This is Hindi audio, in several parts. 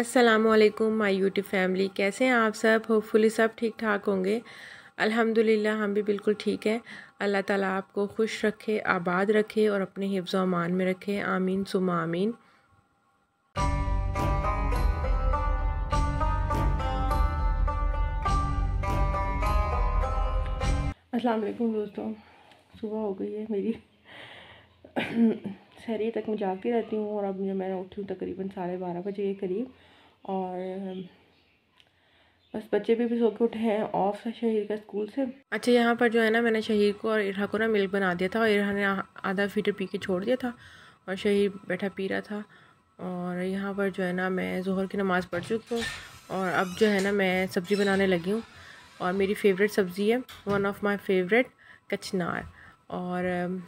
असलम माई यूट्यूब फैमिली कैसे हैं आप सब होपफुली सब ठीक ठाक होंगे अल्हम्दुलिल्लाह हम भी बिल्कुल ठीक हैं अल्लाह ताला आपको खुश रखे आबाद रखे और अपने हिफ्ज़ अमान में रखे आमीन सुमा आमीन असलकुम दोस्तों सुबह हो गई है मेरी सहरी तक मैं जागती रहती हूँ और अब मैं उठी हूँ तकरीबन साढ़े बारह बजे के करीब और um, बस बच्चे भी भी सो के उठे हैं ऑफ है शहीर का स्कूल से अच्छा यहाँ पर जो है ना मैंने शहीर को और इरहा को ना मिल्क बना दिया था और इरहा ने आधा फीटर पी के छोड़ दिया था और शहीर बैठा पी रहा था और यहाँ पर जो है ना मैं जहर की नमाज़ पढ़ चुकी हूँ और अब जो है ना मैं सब्ज़ी बनाने लगी हूँ और मेरी फेवरेट सब्ज़ी है वन ऑफ़ माई फेवरेट कचनार और um,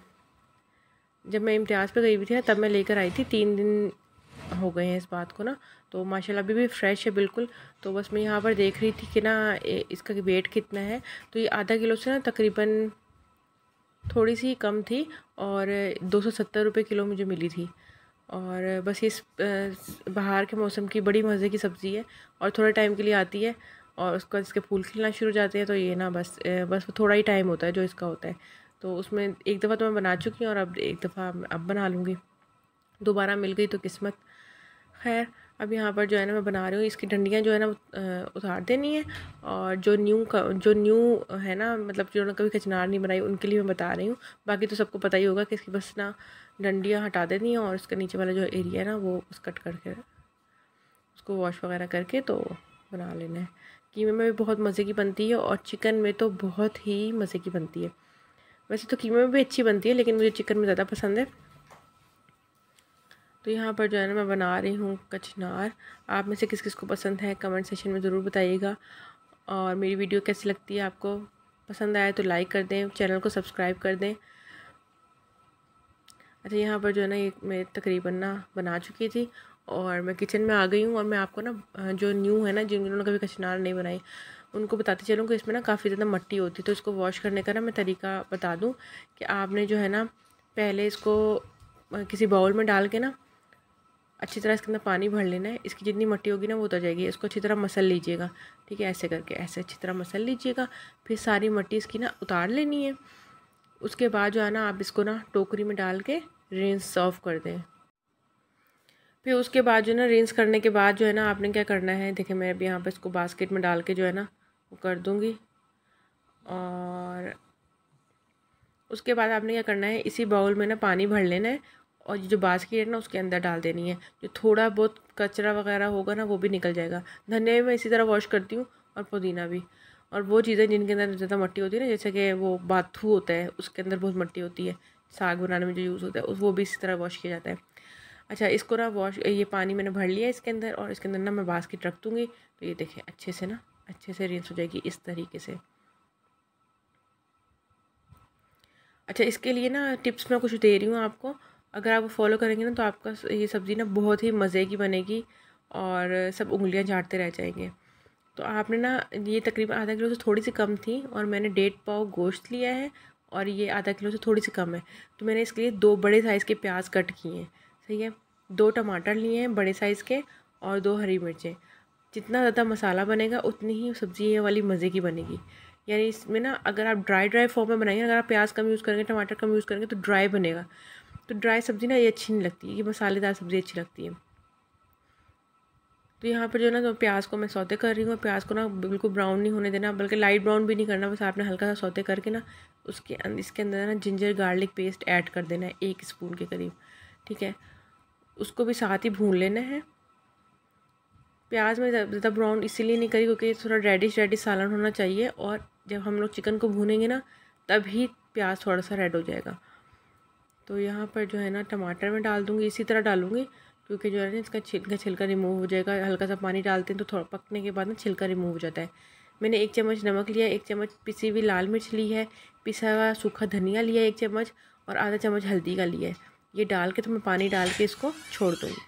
जब मैं इम्तियाज़ पर गई हुई थी ना तब मैं लेकर आई थी तीन दिन हो गए हैं इस बात को ना तो माशाल्लाह अभी भी फ्रेश है बिल्कुल तो बस मैं यहाँ पर देख रही थी कि ना इसका वेट कितना है तो ये आधा किलो से ना तकरीबन थोड़ी सी कम थी और दो सौ सत्तर रुपये किलो मुझे मिली थी और बस इस बाहर के मौसम की बड़ी मज़े की सब्ज़ी है और थोड़े टाइम के लिए आती है और उसके बाद इसके फूल खिलना शुरू हो जाते हैं तो ये ना बस बस थोड़ा ही टाइम होता है जो इसका होता है तो उसमें एक दफ़ा तो मैं बना चुकी हूँ और अब एक दफ़ा अब बना लूँगी दोबारा मिल गई तो किस्मत है अब यहाँ पर जो है ना मैं बना रही हूँ इसकी डंडियाँ जो है ना उतार देनी है और जो न्यू जो न्यू है ना मतलब जिन्होंने कभी खचनार नहीं बनाई उनके लिए मैं बता रही हूँ बाकी तो सबको पता ही होगा कि इसकी बस ना डंडियाँ हटा देनी है और उसका नीचे वाला जो एरिया है ना वो उस कट करके उसको वॉश वगैरह करके तो बना लेना है कीमे में भी बहुत मज़े की बनती है और चिकन में तो बहुत ही मज़े की बनती है वैसे तो कीमे में भी अच्छी बनती है लेकिन मुझे चिकन में ज़्यादा पसंद है तो यहाँ पर जो है ना मैं बना रही हूँ कचनार आप में से किस किस को पसंद है कमेंट सेशन में ज़रूर बताइएगा और मेरी वीडियो कैसी लगती है आपको पसंद आए तो लाइक कर दें चैनल को सब्सक्राइब कर दें अच्छा यहाँ पर जो है ना ये मैं तकरीबन ना बना चुकी थी और मैं किचन में आ गई हूँ और मैं आपको ना जो न्यू है ना जिन्होंने कभी कचनार नहीं बनाई उनको बताते चलूँ कि इसमें ना काफ़ी ज़्यादा मट्टी होती है तो इसको वॉश करने का ना मैं तरीका बता दूँ कि आपने जो है ना पहले इसको किसी बाउल में डाल के ना अच्छी तरह इसके अंदर पानी भर लेना है इसकी जितनी मट्टी होगी ना वो उतर जाएगी इसको अच्छी तरह मसल लीजिएगा ठीक है ऐसे करके ऐसे अच्छी तरह मसल लीजिएगा फिर सारी मट्टी इसकी ना उतार लेनी है उसके बाद जो है ना आप इसको ना टोकरी में डाल के रेंस सर्व कर दें फिर उसके बाद जो है ना रेंस करने के बाद जो है ना आपने क्या करना है देखिए मैं अभी यहाँ पर इसको बास्केट में डाल के जो है ना वो कर दूँगी और उसके बाद आपने क्या करना है इसी बाउल में ना पानी भर लेना है और ये जो बास्केट है ना उसके अंदर डाल देनी है जो थोड़ा बहुत कचरा वगैरह होगा ना वो भी निकल जाएगा धनिया भी मैं इसी तरह वॉश करती हूँ और पुदीना भी और वो चीज़ें जिनके अंदर ज़्यादा मट्टी होती है ना जैसे कि वो बाथू होता है उसके अंदर बहुत मट्टी होती है साग बनाने में जो यूज़ होता है उस वो भी इसी तरह वॉश किया जाता है अच्छा इसको ना वॉश ये पानी मैंने भर लिया इसके अंदर और इसके अंदर ना मैं बास्केट रख दूँगी तो ये देखें अच्छे से ना अच्छे से रिंस हो जाएगी इस तरीके से अच्छा इसके लिए ना टिप्स मैं कुछ दे रही हूँ आपको अगर आप फॉलो करेंगे ना तो आपका ये सब्ज़ी ना बहुत ही मज़े की बनेगी और सब उंगलियां झाड़ते रह जाएंगे तो आपने ना ये तकरीबन आधा किलो से थोड़ी सी कम थी और मैंने डेढ़ पाव गोश्त लिया है और ये आधा किलो से थोड़ी सी कम है तो मैंने इसके लिए दो बड़े साइज़ के प्याज कट किए हैं सही है दो टमाटर लिए हैं बड़े साइज़ के और दो हरी मिर्चें जितना ज़्यादा मसाला बनेगा उतनी ही सब्ज़ी ये वाली मज़े की बनेगी यानी इसमें ना अगर आप ड्राई ड्राई फॉर्म में बनाएंगे अगर आप प्याज कम यूज़ करेंगे टमाटर कम यूज़ करेंगे तो ड्राई बनेगा तो ड्राई सब्ज़ी ना ये अच्छी नहीं लगती ये मसालेदार सब्ज़ी अच्छी लगती है तो यहाँ पर जो है ना तो प्याज को मैं सौते कर रही हूँ प्याज को ना बिल्कुल ब्राउन नहीं होने देना बल्कि लाइट ब्राउन भी नहीं करना बस आपने हल्का सा सौते करके ना उसके अं-, इसके अंदर ना जिंजर गार्लिक पेस्ट ऐड कर देना है एक स्पून के करीब ठीक है उसको भी साथ ही भून लेना है प्याज में ज़्यादा ब्राउन इसीलिए नहीं करी क्योंकि थोड़ा रेडिश रेडिश सालन होना चाहिए और जब हम लोग चिकन को भूनेंगे ना तभी प्याज थोड़ा सा रेड हो जाएगा तो यहाँ पर जो है ना टमाटर में डाल दूँगी इसी तरह डालूँगी क्योंकि जो है ना इसका छिलका छिलका रिमूव हो जाएगा हल्का सा पानी डालते हैं तो थोड़ा पकने के बाद ना छिलका रिमूव हो जाता है मैंने एक चम्मच नमक लिया एक चम्मच पिसी हुई लाल मिर्च ली है पिसा हुआ सूखा धनिया लिया एक चम्मच और आधा चम्मच हल्दी का लिया है ये डाल के तो मैं पानी डाल के इसको छोड़ दूँगी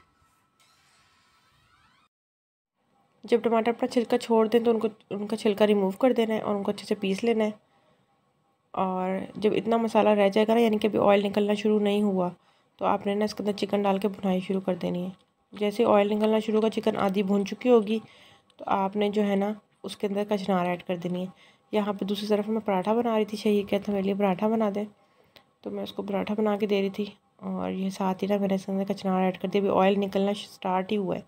जब टमाटर अपना छिलका छोड़ दें तो उनको उनका छिलका रिमूव कर देना है और उनको अच्छे से पीस लेना है और जब इतना मसाला रह जाएगा ना यानी कि अभी ऑयल निकलना शुरू नहीं हुआ तो आपने ना इसके अंदर चिकन डाल के भुनाई शुरू कर देनी है जैसे ऑयल निकलना शुरू होगा चिकन आधी भुन चुकी होगी तो आपने जो है ना उसके अंदर कचनार ऐड कर देनी है यहाँ पे दूसरी तरफ मैं पराठा बना रही थी शहीद कहते मेरे लिए पराठा बना दें तो मैं उसको पराठा बना के दे रही थी और ये साथ ही ना मैंने इसके अंदर कचनार ऐड कर दिया अभी ऑयल निकलना स्टार्ट ही हुआ है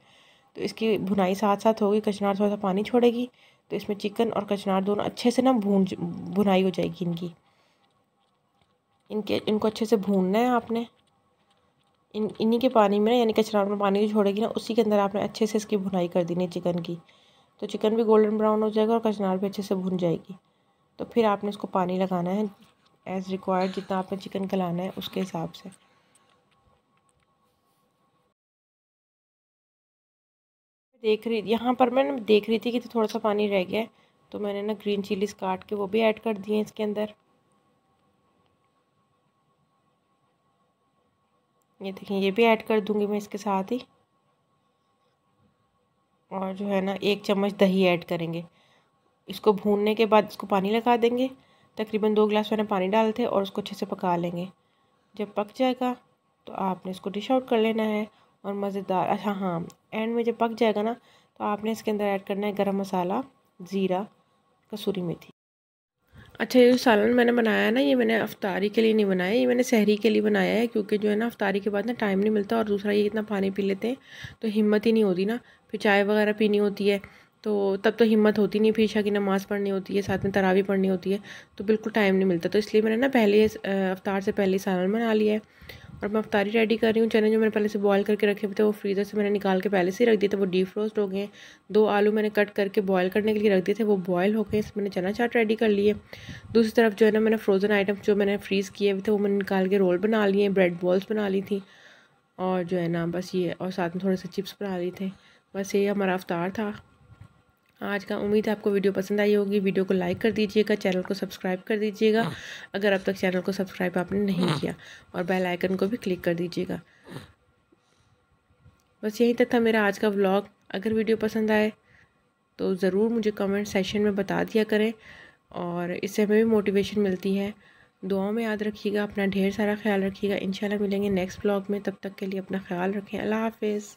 तो इसकी भुनाई साथ साथ होगी कचनार थोड़ा सा पानी छोड़ेगी तो इसमें चिकन और कचनार दोनों अच्छे से ना भून भुनाई हो जाएगी इनकी इनके इनको अच्छे से भूनना है आपने इन इन्हीं के पानी में ना यानी कचनार में पानी जो छोड़ेगी ना उसी के अंदर आपने अच्छे से इसकी भुनाई कर देनी है चिकन की तो चिकन भी गोल्डन ब्राउन हो जाएगा और कचनार भी अच्छे से भुन जाएगी तो फिर आपने इसको पानी लगाना है एज़ रिक्वायर्ड जितना आपने चिकन का है उसके हिसाब से देख रही यहाँ पर मैं देख रही थी कि तो थोड़ा सा पानी रह गया है तो मैंने ना ग्रीन चिलीज काट के वो भी ऐड कर दिए इसके अंदर ये देखिए ये भी ऐड कर दूँगी मैं इसके साथ ही और जो है ना एक चम्मच दही ऐड करेंगे इसको भूनने के बाद इसको पानी लगा देंगे तकरीबन दो गिलास मैंने पानी डाले थे और उसको अच्छे से पका लेंगे जब पक जाएगा तो आपने इसको डिश आउट कर लेना है और मज़ेदार अच्छा हाँ एंड में जब पक जाएगा ना तो आपने इसके अंदर ऐड करना है गरम मसाला ज़ीरा कसूरी मेथी अच्छा ये जो सालन मैंने बनाया है ना ये मैंने अफ्तारी के लिए नहीं बनाया ये मैंने सहरी के लिए बनाया है क्योंकि जो है ना अफ्तारी के बाद ना टाइम नहीं मिलता और दूसरा ये इतना पानी पी लेते हैं तो हिम्मत ही नहीं होती ना फिर चाय वगैरह पीनी होती है तो तब तो हिम्मत होती नहीं फिर शाह की नमाज़ पढ़नी होती है साथ में तरावी पढ़नी होती है तो बिल्कुल टाइम नहीं मिलता तो इसलिए मैंने ना पहले अवतार से पहले सालन बना लिया है और मैं अफ्तारी रेडी कर रही हूँ चने जो मैंने पहले से बॉयल करके रखे हुए थे वो फ्रीज़र से मैंने निकाल के पहले से ही रख दिए थे वो डीप फ्रोस्ट हो गए दो आलू मैंने कट करके बॉयल करने के लिए रख दिए थे वो बॉयल हो गए इसमें मैंने चना चाट रेडी कर लिए दूसरी तरफ जो है ना मैंने फ्रोज़न आइटम जो मैंने फ्रीज़ किए हुए थे वो मैंने निकाल के रोल बना लिए ब्रेड बॉल्स बना ली थी और जो है ना बस ये और साथ में थोड़े से चिप्स बना लिए थे बस ये हमारा अवतार था आज का उम्मीद है आपको वीडियो पसंद आई होगी वीडियो को लाइक कर दीजिएगा चैनल को सब्सक्राइब कर दीजिएगा हाँ। अगर अब तक चैनल को सब्सक्राइब आपने नहीं हाँ। किया और बेल आइकन को भी क्लिक कर दीजिएगा बस यहीं तक था मेरा आज का व्लॉग अगर वीडियो पसंद आए तो ज़रूर मुझे कमेंट सेशन में बता दिया करें और इससे हमें भी मोटिवेशन मिलती है दुआओं में याद रखिएगा अपना ढेर सारा ख्याल रखिएगा इंशाल्लाह मिलेंगे नेक्स्ट ब्लॉग में तब तक के लिए अपना ख्याल रखें अल्लाह हाफिज़